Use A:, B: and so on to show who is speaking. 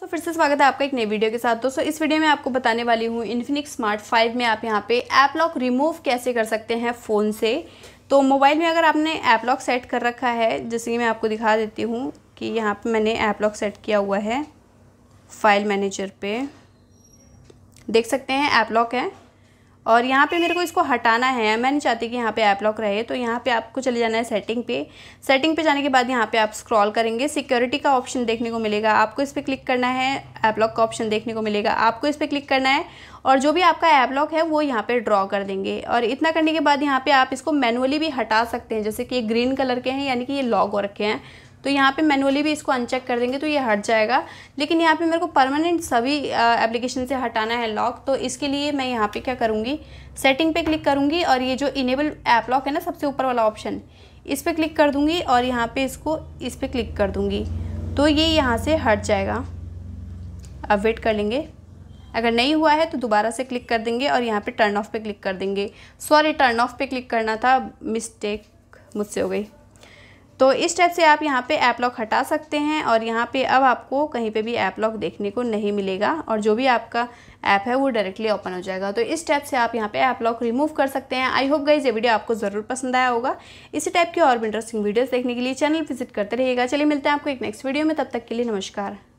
A: तो so, फिर से स्वागत है आपका एक नई वीडियो के साथ दोस्तों इस वीडियो में आपको बताने वाली हूँ इन्फिनिक्स स्मार्ट फाइव में आप यहाँ पे ऐप लॉक रिमूव कैसे कर सकते हैं फ़ोन से तो मोबाइल में अगर आपने ऐप लॉक सेट कर रखा है जैसे कि मैं आपको दिखा देती हूँ कि यहाँ पे मैंने ऐप लॉक सेट किया हुआ है फाइल मैनेजर पे देख सकते हैं ऐप लॉक है और यहाँ पे मेरे को इसको हटाना है मैं नहीं चाहती कि यहाँ पे ऐप लॉक रहे तो यहाँ पे आपको चले जाना है सेटिंग पे सेटिंग पे जाने के बाद यहाँ पे आप स्क्रॉल करेंगे सिक्योरिटी का ऑप्शन देखने को मिलेगा आपको इस पर क्लिक करना है ऐप लॉक का ऑप्शन देखने को मिलेगा आपको इस पर क्लिक करना है और जो भी आपका ऐप लॉक है वो यहाँ पे ड्रॉ कर देंगे और इतना करने के बाद यहाँ पे आप इसको मैनुअली भी हटा सकते हैं जैसे कि ये ग्रीन कलर के हैं यानी कि ये लॉक हो रखे हैं तो यहाँ पे मैनुअली भी इसको अनचेक कर देंगे तो ये हट जाएगा लेकिन यहाँ पे मेरे को परमानेंट सभी एप्लीकेशन से हटाना है लॉक तो इसके लिए मैं यहाँ पे क्या करूँगी सेटिंग पे क्लिक करूँगी और ये जो इनेबल ऐप लॉक है ना सबसे ऊपर वाला ऑप्शन इस पर क्लिक कर दूँगी और यहाँ पर इसको इस पर क्लिक कर दूँगी तो ये यहाँ से हट जाएगा अब वेट कर लेंगे अगर नहीं हुआ है तो दोबारा से क्लिक कर देंगे और यहाँ पे टर्न ऑफ पे क्लिक कर देंगे सॉरी टर्न ऑफ पे क्लिक करना था मिस्टेक मुझसे हो गई तो इस टाइप से आप यहाँ पे ऐप लॉक हटा सकते हैं और यहाँ पे अब आपको कहीं पे भी ऐप लॉक देखने को नहीं मिलेगा और जो भी आपका ऐप है वो डायरेक्टली ओपन हो जाएगा तो इस टाइप से आप यहाँ पे ऐप लॉक रिमूव कर सकते हैं आई होप गाइज ये वीडियो आपको ज़रूर पसंद आया होगा इसी टाइप की और भी इंटरेस्टिंग वीडियोज़ देखने के लिए चैनल विजिट करते रहिएगा चलिए मिलते हैं आपको एक नेक्स्ट वीडियो में तब तक के लिए नमस्कार